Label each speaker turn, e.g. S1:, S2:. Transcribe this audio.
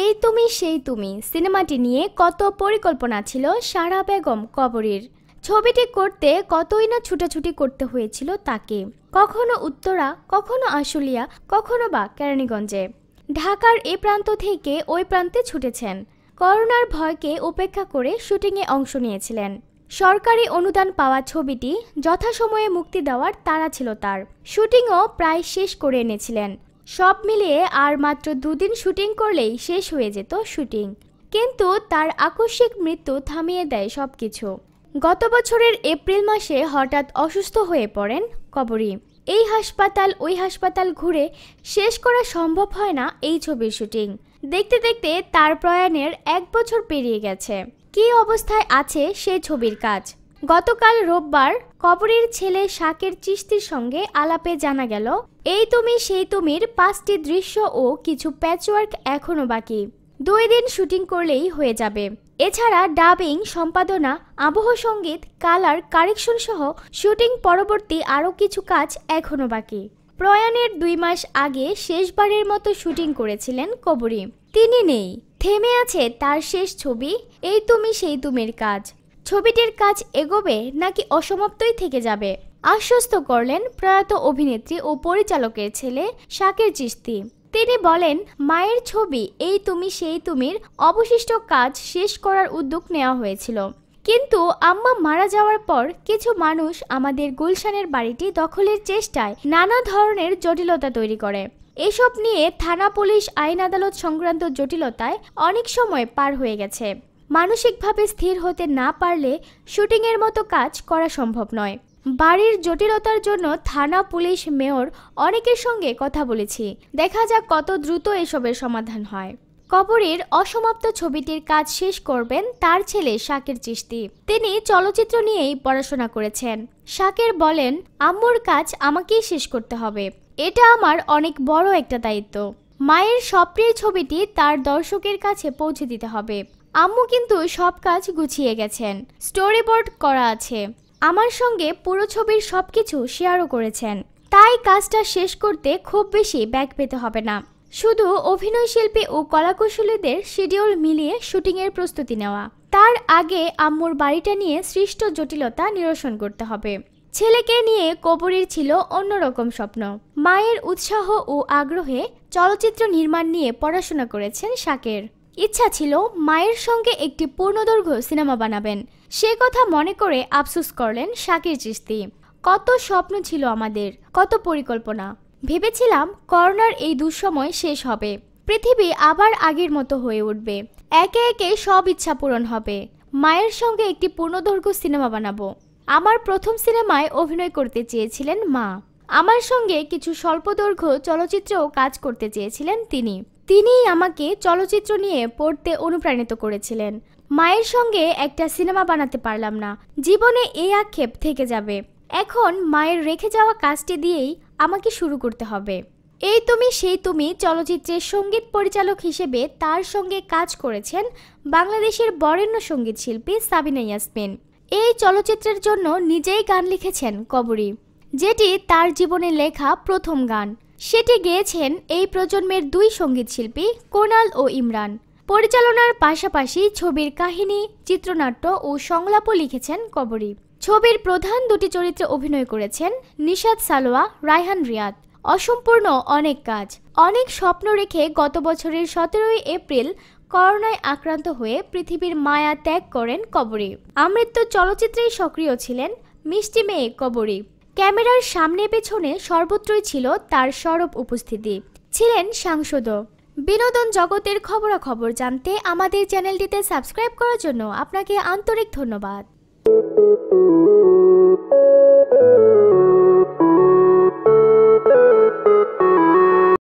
S1: এই তুমি সেই তুমি সিনেমাটি নিয়ে কত পরিকল্পনা ছিল সারা বেগম কবরের ছবিটি করতে কতই না ছুটাছুটি করতে হয়েছিল তাকে কখনো উত্তরা কখনো আশুলিয়া কখনো বা কেরানীগঞ্জে ঢাকার এ প্রান্ত থেকে ওই প্রান্তে ছুটেছেন করোনার ভয়কে উপেক্ষা করে শুটিংয়ে অংশ নিয়েছিলেন সরকারি অনুদান পাওয়া ছবিটি যথাসময়ে মুক্তি দেওয়ার তারা ছিল তার শুটিংও প্রায় শেষ করে এনেছিলেন সব মিলিয়ে আর মাত্র দুদিন শুটিং করলেই শেষ হয়ে যেত শুটিং কিন্তু তার আকস্মিক মৃত্যু থামিয়ে দেয় সব কিছু গত বছরের এপ্রিল মাসে হঠাৎ অসুস্থ হয়ে পড়েন কবরী এই হাসপাতাল ওই হাসপাতাল ঘুরে শেষ করা সম্ভব হয় না এই ছবির শুটিং দেখতে দেখতে তার প্রয়াণের এক বছর পেরিয়ে গেছে কী অবস্থায় আছে সেই ছবির কাজ গতকাল রোববার কবরের ছেলে শাকের চিস্তির সঙ্গে আলাপে জানা গেল এই তুমি সেই তুমির পাঁচটি দৃশ্য ও কিছু প্যাচওয়ার্ক এখনও বাকি দুই দিন শুটিং করলেই হয়ে যাবে এছাড়া ডাবিং সম্পাদনা আবহ সঙ্গীত কালার কারেকশন সহ শুটিং পরবর্তী আরও কিছু কাজ এখনও বাকি প্রয়াণের দুই মাস আগে শেষবারের মতো শুটিং করেছিলেন কবরী তিনি নেই থেমে আছে তার শেষ ছবি এই তুমি সেই তুমির কাজ ছবিটির কাজ এগোবে নাকি অসমাপ্তই থেকে যাবে আশ্বস্ত করলেন প্রয়াত অভিনেত্রী ও পরিচালকের ছেলে শাকের চিস্তি তিনি বলেন মায়ের ছবি এই তুমি সেই তুমির অবশিষ্ট কাজ শেষ করার উদ্যোগ নেওয়া হয়েছিল কিন্তু আম্মা মারা যাওয়ার পর কিছু মানুষ আমাদের গুলশানের বাড়িটি দখলের চেষ্টায় নানা ধরনের জটিলতা তৈরি করে এসব নিয়ে থানা পুলিশ আইন আদালত সংক্রান্ত জটিলতায় অনেক সময় পার হয়ে গেছে মানসিকভাবে স্থির হতে না পারলে শুটিংয়ের মতো কাজ করা সম্ভব নয় বাড়ির জটিলতার জন্য থানা পুলিশ মেয়র অনেকের সঙ্গে কথা বলেছি দেখা যাক কত দ্রুত এসবের সমাধান হয় কবরের অসমাপ্ত ছবিটির কাজ শেষ করবেন তার ছেলে শাকের চিস্তি তিনি চলচ্চিত্র নিয়েই পড়াশোনা করেছেন শাকের বলেন আম্মুর কাজ আমাকেই শেষ করতে হবে এটা আমার অনেক বড় একটা দায়িত্ব মায়ের স্বপ্নের ছবিটি তার দর্শকের কাছে পৌঁছে দিতে হবে আম্মু কিন্তু সব কাজ গুছিয়ে গেছেন স্টোরি বোর্ড করা আছে আমার সঙ্গে পুরো ছবির সব কিছু শেয়ারও করেছেন তাই কাজটা শেষ করতে খুব বেশি ব্যাগ পেতে হবে না শুধু অভিনয় শিল্পী ও কলাকুশলীদের শিডিউল মিলিয়ে শুটিংয়ের প্রস্তুতি নেওয়া তার আগে আম্মুর বাড়িটা নিয়ে সৃষ্ট জটিলতা নিরসন করতে হবে ছেলেকে নিয়ে কবরীর ছিল অন্যরকম স্বপ্ন মায়ের উৎসাহ ও আগ্রহে চলচ্চিত্র নির্মাণ নিয়ে পড়াশোনা করেছেন শাকের ইচ্ছা ছিল মায়ের সঙ্গে একটি পূর্ণদৈর্ঘ্য সিনেমা বানাবেন সে কথা মনে করে আফসুস করলেন শাকির চিস্তি কত স্বপ্ন ছিল আমাদের কত পরিকল্পনা ভেবেছিলাম করোনার এই দুঃসময় শেষ হবে পৃথিবী আবার আগের মতো হয়ে উঠবে একে একে সব ইচ্ছা পূরণ হবে মায়ের সঙ্গে একটি পূর্ণদৈর্ঘ্য সিনেমা বানাবো আমার প্রথম সিনেমায় অভিনয় করতে চেয়েছিলেন মা আমার সঙ্গে কিছু স্বল্পদৈর্ঘ্য চলচ্চিত্রেও কাজ করতে চেয়েছিলেন তিনি তিনিই আমাকে চলচ্চিত্র নিয়ে পড়তে অনুপ্রাণিত করেছিলেন মায়ের সঙ্গে একটা সিনেমা বানাতে পারলাম না জীবনে এই আক্ষেপ থেকে যাবে এখন মায়ের রেখে যাওয়া কাজটি দিয়েই আমাকে শুরু করতে হবে এই তুমি সেই তুমি চলচ্চিত্রের সঙ্গীত পরিচালক হিসেবে তার সঙ্গে কাজ করেছেন বাংলাদেশের বরেণ্য সঙ্গীত শিল্পী সাবিনা ইয়াসমিন এই চলচ্চিত্রের জন্য নিজেই গান লিখেছেন কবরী যেটি তার জীবনে লেখা প্রথম গান সেটি গেয়েছেন এই প্রজন্মের দুই সঙ্গীতশিল্পী কোনাল ও ইমরান পরিচালনার পাশাপাশি ছবির কাহিনী চিত্রনাট্য ও সংলাপও লিখেছেন কবরী ছবির প্রধান দুটি চরিত্রে অভিনয় করেছেন নিশাদ সালোয়া রায়হান রিয়াদ অসম্পূর্ণ অনেক কাজ অনেক স্বপ্ন রেখে গত বছরের সতেরোই এপ্রিল করোনায় আক্রান্ত হয়ে পৃথিবীর মায়া ত্যাগ করেন কবরী আমৃত্য চলচ্চিত্রেই সক্রিয় ছিলেন মিষ্টি মেয়ে কবরী ক্যামেরার সামনে পেছনে সর্বত্রই ছিল তার সরব উপস্থিতি ছিলেন সাংসদ বিনোদন জগতের খবরাখবর জানতে আমাদের চ্যানেলটিতে সাবস্ক্রাইব করার জন্য আপনাকে আন্তরিক ধন্যবাদ